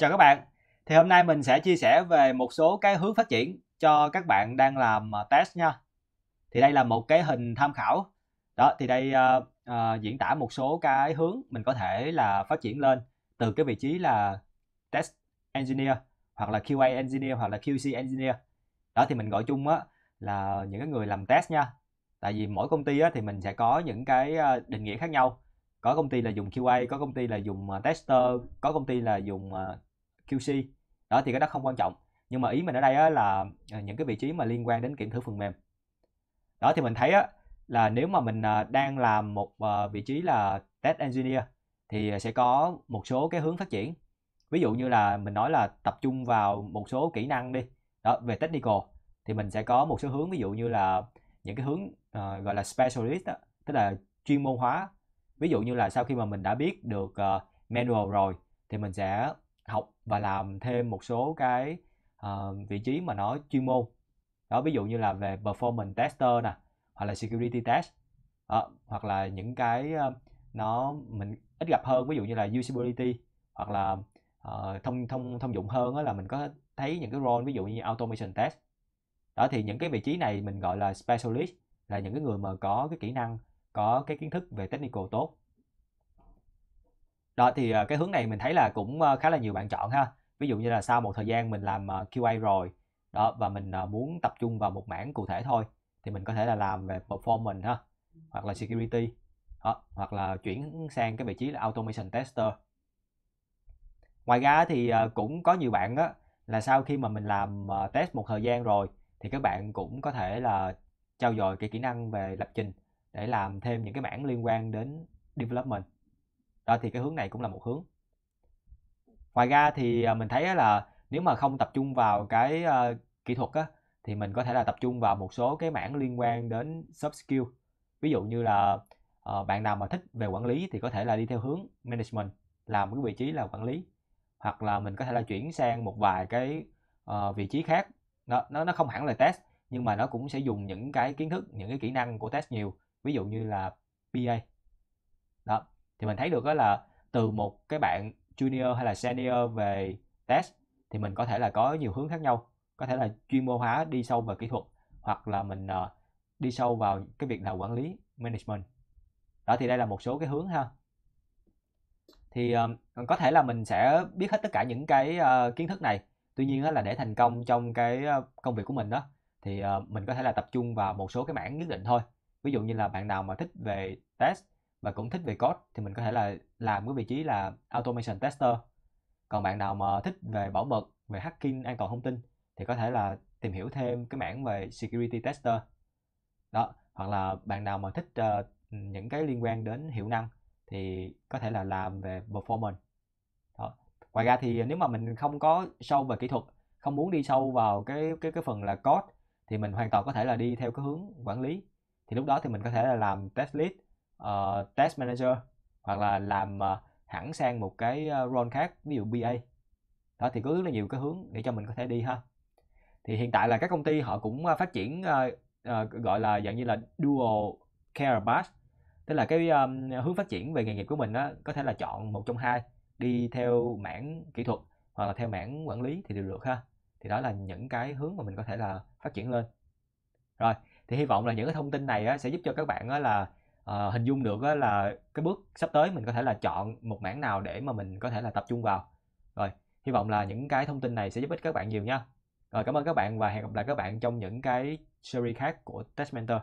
Chào các bạn, thì hôm nay mình sẽ chia sẻ về một số cái hướng phát triển cho các bạn đang làm à, test nha. Thì đây là một cái hình tham khảo. Đó, thì đây uh, uh, diễn tả một số cái hướng mình có thể là phát triển lên từ cái vị trí là test engineer hoặc là QA engineer hoặc là QC engineer. Đó thì mình gọi chung á là những cái người làm test nha. Tại vì mỗi công ty á, thì mình sẽ có những cái định nghĩa khác nhau có công ty là dùng QA có công ty là dùng tester có công ty là dùng QC đó thì cái đó không quan trọng nhưng mà ý mình ở đây á, là à, những cái vị trí mà liên quan đến kiểm thử phần mềm đó thì mình thấy á, là nếu mà mình à, đang làm một à, vị trí là test engineer thì sẽ có một số cái hướng phát triển ví dụ như là mình nói là tập trung vào một số kỹ năng đi đó về technical thì mình sẽ có một số hướng ví dụ như là những cái hướng uh, gọi là specialist đó, tức là chuyên môn hóa ví dụ như là sau khi mà mình đã biết được uh, manual rồi thì mình sẽ học và làm thêm một số cái uh, vị trí mà nó chuyên môn đó ví dụ như là về performance tester nè hoặc là security test à, hoặc là những cái uh, nó mình ít gặp hơn ví dụ như là usability hoặc là uh, thông thông thông dụng hơn đó là mình có thấy những cái role ví dụ như automation test đó thì những cái vị trí này mình gọi là specialist là những cái người mà có cái kỹ năng có cái kiến thức về technical tốt đó thì ờ, cái hướng này mình thấy là cũng ờ, khá là nhiều bạn chọn ha ví dụ như là sau một thời gian mình làm ờ, QA rồi đó và mình muốn tập trung vào một mảng cụ thể thôi thì mình có thể là làm về performance ha hoặc là security đó, hoặc là chuyển sang cái vị trí là automation tester ngoài ra thì cũng có nhiều bạn á là sau khi mà mình làm test một thời gian rồi thì các bạn cũng có thể là trao dồi cái kỹ năng về lập trình để làm thêm những cái mảng liên quan đến development đó thì cái hướng này cũng là một hướng ngoài ra thì à, mình thấy là nếu mà không tập trung vào cái uh, kỹ thuật á thì mình có thể là tập trung vào một số cái mảng liên quan đến soft skill ví dụ như là uh, bạn nào mà thích về quản lý thì có thể là đi theo hướng management làm cái vị trí là quản lý hoặc là mình có thể là chuyển sang một vài cái uh, vị trí khác nó nó nó không hẳn là test nhưng mà nó cũng sẽ dùng những cái kiến thức những cái kỹ năng của test nhiều ví dụ như là PA đó thì mình thấy được đó là từ một cái bạn junior hay là senior về test thì mình có thể là có nhiều hướng khác nhau có thể là chuyên môn hóa đi sâu vào kỹ thuật hoặc là mình uh, đi sâu vào cái việc là quản lý management đó thì đây là một số cái hướng ha thì um, có thể là mình sẽ biết hết tất cả những cái uh, kiến thức này tuy nhiên là để thành công trong cái công việc của mình đó thì uh, mình có thể là tập trung vào một số cái mảng nhất định thôi ví dụ như là bạn nào mà thích về test và cũng thích về code thì mình có thể là làm cái vị trí là automation tester còn bạn nào mà thích về bảo mật về hacking an toàn thông tin thì có thể là tìm hiểu thêm cái mảng về security tester đó hoặc là bạn nào mà thích uh, những cái liên quan đến hiệu năng thì có thể là làm về performance đó. ngoài ra thì nếu mà mình không có sâu về kỹ thuật không muốn đi sâu vào cái cái cái phần là code thì mình hoàn toàn có thể là đi theo cái hướng quản lý thì lúc đó thì mình có thể là làm test lead uh, test manager hoặc là làm uh, hẳn sang một cái ờ, role khác ví dụ BA đó thì có rất là nhiều cái hướng để cho mình có thể đi ha thì hiện tại là các công ty họ cũng phát triển uh, uh, gọi là dạng như là dual care path tức là cái um, hướng phát triển về nghề nghiệp của mình đó, có thể là chọn một trong hai đi theo mảng kỹ thuật hoặc là theo mảng quản lý thì đều được ha thì đó là những cái hướng mà mình có thể là phát triển lên rồi thì hy vọng là những cái thông tin này á, sẽ giúp cho các bạn á, là Ờ, hình dung được là cái bước sắp tới mình có thể là chọn một mảng nào để mà mình có thể là tập trung vào rồi hy vọng là những cái thông tin này sẽ giúp ích các bạn nhiều nha rồi cảm ơn các bạn và hẹn gặp lại các bạn trong những cái series khác của Test Mentor